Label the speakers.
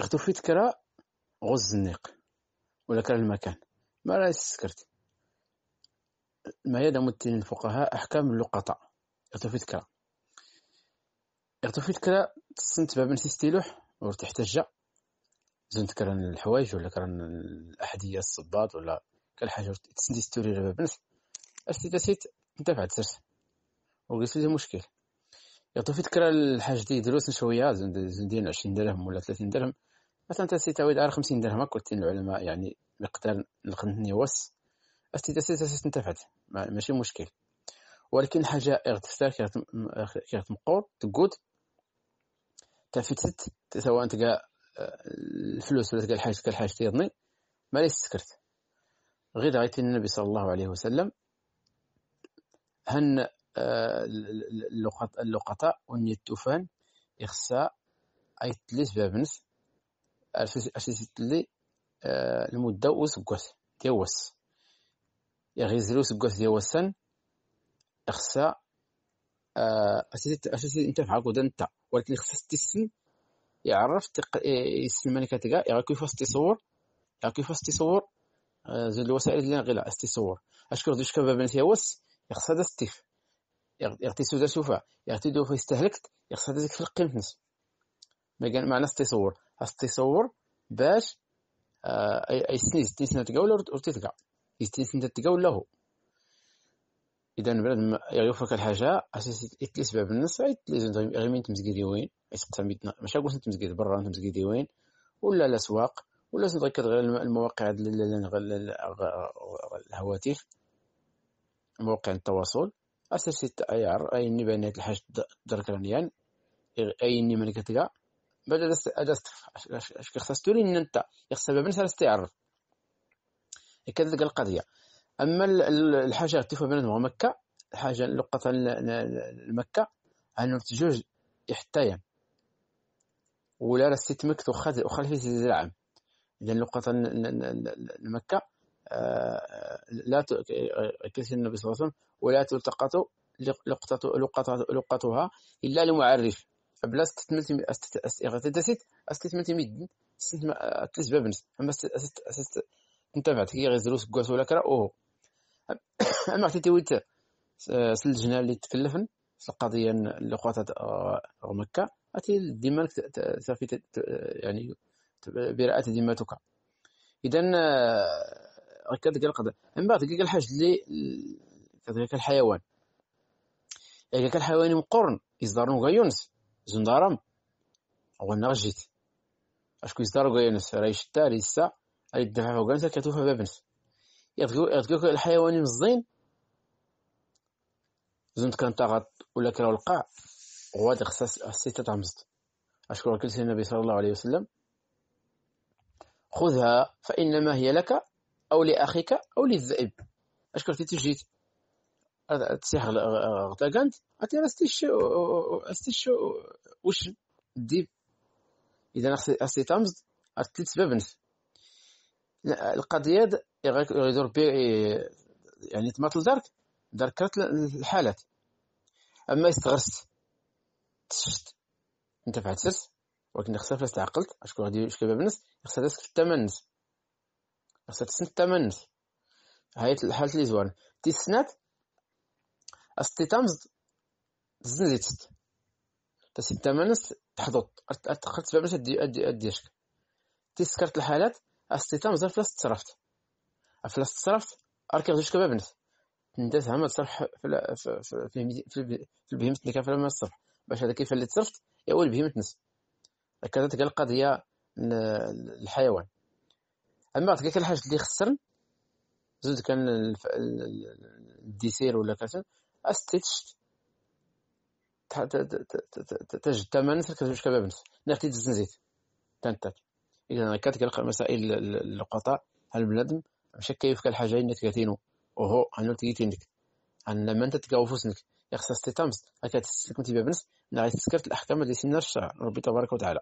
Speaker 1: في تكرا غز النيق ولا كرا المكان ما راه سكرت ما يدعم متين الفقهاء أحكام اللقطة تكرا كرا في تكرا تسنت باب ستيلوح ورتحتجة زنت كرا الحوايج ولا كرا الأحذية الصباط ولا حاجة تسندي ستوري لباب نس أستي تسيت انتفعت سرس وقلت لي مشكل في فكره الحاجه اللي يديروا شويه زندين 20 درهم ولا 30 درهم مثلا تسي تعود على 50 درهم هكا تين العلماء يعني مقدار نقدني وص استي تسي تسي انتفعت ماشي مشكل ولكن حاجه اغتسال كيغت مقور تقود تفتت سواء تلقى الفلوس ولا تلقى الحاجه تلقى الحاجه تيضني ما ليس سكرت غير غايت النبي صلى الله عليه وسلم هن اللقطاء آه، اللقطاء والنيتوفان اخسا اي تلي سبابنس آه، اشي تلي المده وسكوس ديوس يغيزلو سكوس ديوسن اخسا اشي اشي آه، انت فعاك ودا انت ولكن خصك تسن يعرف تق... يسن مالك تلقى يعرف كيف تصور يعرف كيف تصور زي الوسائل اللي غير استصور اشكر دوش كباب نسيا وس يخصد استيف يغتي سودا سوفا يغتي دوفا يستهلكت يخصها تزيك في القيمتنس ما كان معنا تصور تصور باش آه اي سنيس تيسنا تقاول ور تتقع انت تقاول له اذا بلاد ما يغيوفك الحاجه اساس اتلي باب النص اتلي يتلس غير من تمزكيدي وين يتقسم بيتنا ماشي قلت تمزكيد برا تمزكيدي وين ولا الاسواق ولا تنتذكر غير المواقع الهواتف مواقع التواصل أساسيت أيار أيني بنيت الحاج دركرانيان أيني من كتقا بعد هذا اش كيخصها تولي ان انت يخصها نسال سالس تعرف كذلك القضية أما الحاجة غتيفو بنادم مكة الحاجة لقطة المكة هانو جوج حتى ولا راه ستمكت وخا وخا فيه إذا لقطة لمكه آه، لا آه، آه، كثير النبي صلى الله عليه وسلم ولا تلتقط لقطها الا لمعرف بلا فبلا استثملت استثملت استثملت ميد كسباب نس اما انتفعت كي غيزلو سكواس ولا كرا اوه اما حتى تيويت سلجنا اللي تكلفن في القضيه لقطات مكه اتي ديما صافي يعني براءه ذمتك اذا ركز هذاك القدر من بعد كاك الحاج اللي كذاك الحيوان كاك الحيوان مقرن يزدارون غا يونس زندارم وانا جيت اشكو يزدار غا يونس راه يشتا لسا راه يدفع فوق كتوفى بابنس يتقول الحيوان مزين زنت كان تغط ولا كرا القاع غواد خصها الستة تعمزت اشكو كل النبي صلى الله عليه وسلم خذها فإنما هي لك او لاخيك او للذئب اش كنتي تجي تسيح غتاكانت عرفتي راه ستيش شو وش الديب اذا خصني تامز عرفت ثلاث سبب نس القضيه يدور بي يعني تماطل دارك دارك الحالات اما استغرست تشت انت فعلت سرس ولكن خسرت فاس تعقلت اشكون غادي يشكي باب الناس خسرت في الثمن نس خاصها تسنى الثمن هاي الحالة لي زوان تيسنات تامز تزن زيتست تسي الثمن تحضط تخرج تبع باش ديشك تيسكرت الحالات تامز فلاس تصرفت فلاس تصرفت اركب زوج كباب نس هما تهم تصرف في في البهيمة اللي كان فلما تصرف باش هذا كيف اللي تصرفت يا هو نس هكذا قال القضية الحيوان اما كاع الحاجات اللي خسرن زود كان الديسير ولا كاسن استيتش تجد تمانس كتبش كبابنس ناختي تزن زيت تنتك اذا كانت كلقى مسائل القطع هل بنادم مشى كيف الحاجه اللي تكاتينو وهو انا تيتينك ان من انت فوسنك يخص استيتامس هكا تسلك من تبابنس نعيش تسكرت الاحكام اللي سنرشا ربي تبارك وتعالى